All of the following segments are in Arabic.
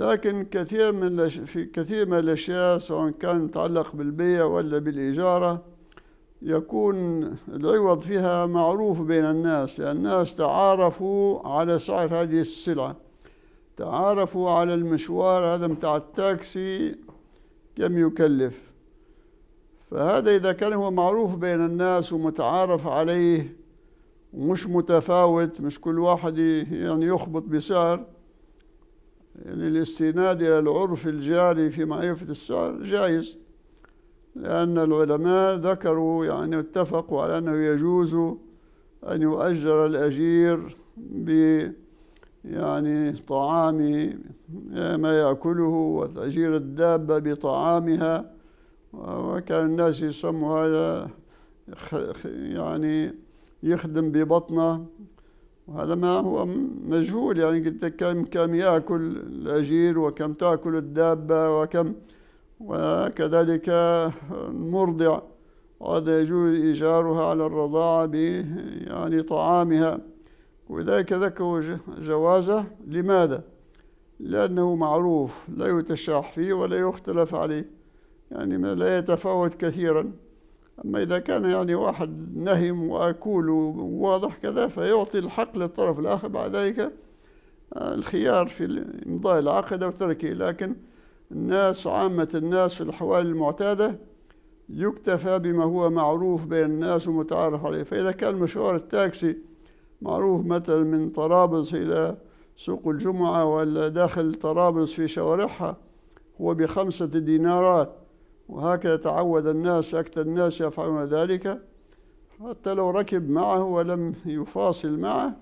لكن كثير من في كثير من الاشياء سواء كان يتعلق بالبيع ولا بالاجاره يكون العوض فيها معروف بين الناس يعني الناس تعارفوا على سعر هذه السلعه تعارفوا على المشوار هذا متاع التاكسي كم يكلف فهذا إذا كان هو معروف بين الناس ومتعارف عليه ومش متفاوت مش كل واحد يعني يخبط بسعر يعني الاستناد إلى العرف الجاري في معرفة السعر جائز لأن العلماء ذكروا يعني اتفقوا على أنه يجوز أن يؤجر الأجير ب يعني طعام ما يأكله وتأجير الدابة بطعامها وكان الناس يسموا هذا يعني يخدم ببطنه وهذا ما هو مجهول يعني قلت كم كم ياكل الاجير وكم تاكل الدابه وكم وكذلك المرضع هذا يجوز إيجارها على الرضاعة ب يعني طعامها وذلك ذكروا جوازه لماذا؟ لأنه معروف لا يتشاح فيه ولا يختلف عليه يعني ما لا يتفاوت كثيرا أما إذا كان يعني واحد نهم وأكول وواضح كذا فيعطي الحق للطرف الآخر بعد ذلك آه، الخيار في إمضاء العقد أو تركه لكن الناس عامة الناس في الأحوال المعتادة يكتفى بما هو معروف بين الناس ومتعارف عليه فإذا كان مشوار التاكسي معروف مثلا من طرابلس إلى سوق الجمعة ولا داخل طرابلس في شوارعها هو بخمسة دينارات وهكذا تعود الناس أكثر الناس يفعلون ذلك حتى لو ركب معه ولم يفاصل معه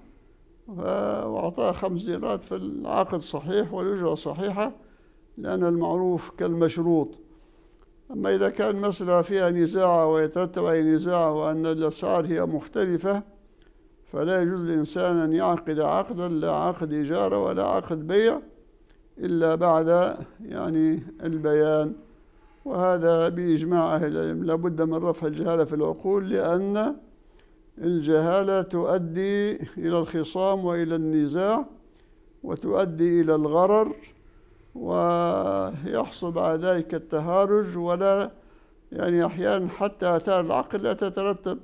وأعطاه خمس دينارات فالعقد صحيح والأجرة صحيحة لأن المعروف كالمشروط أما إذا كان مسألة فيها نزاع ويترتب عليه نزاع وأن الأسعار هي مختلفة فلا يجوز للإنسان أن يعقد عقدا لا عقد إيجار ولا عقد بيع إلا بعد يعني البيان وهذا بإجماع أهل العلم لابد من رفع الجهالة في العقول لأن الجهالة تؤدي إلى الخصام وإلى النزاع وتؤدي إلى الغرر ويحصل بعد ذلك التهارج ولا يعني أحيانا حتى آثار العقل لا تترتب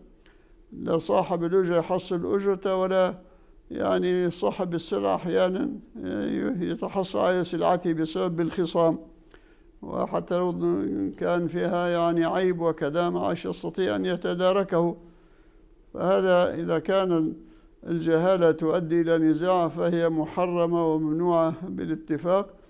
لا صاحب الأجرة يحصل أجرته ولا يعني صاحب السلعة أحيانا يتحصل على سلعته بسبب الخصام وحتى لو كان فيها يعني عيب وكذا ما عاش يستطيع أن يتداركه فهذا إذا كان الجهالة تؤدي إلى نزاع فهي محرمة وممنوعة بالاتفاق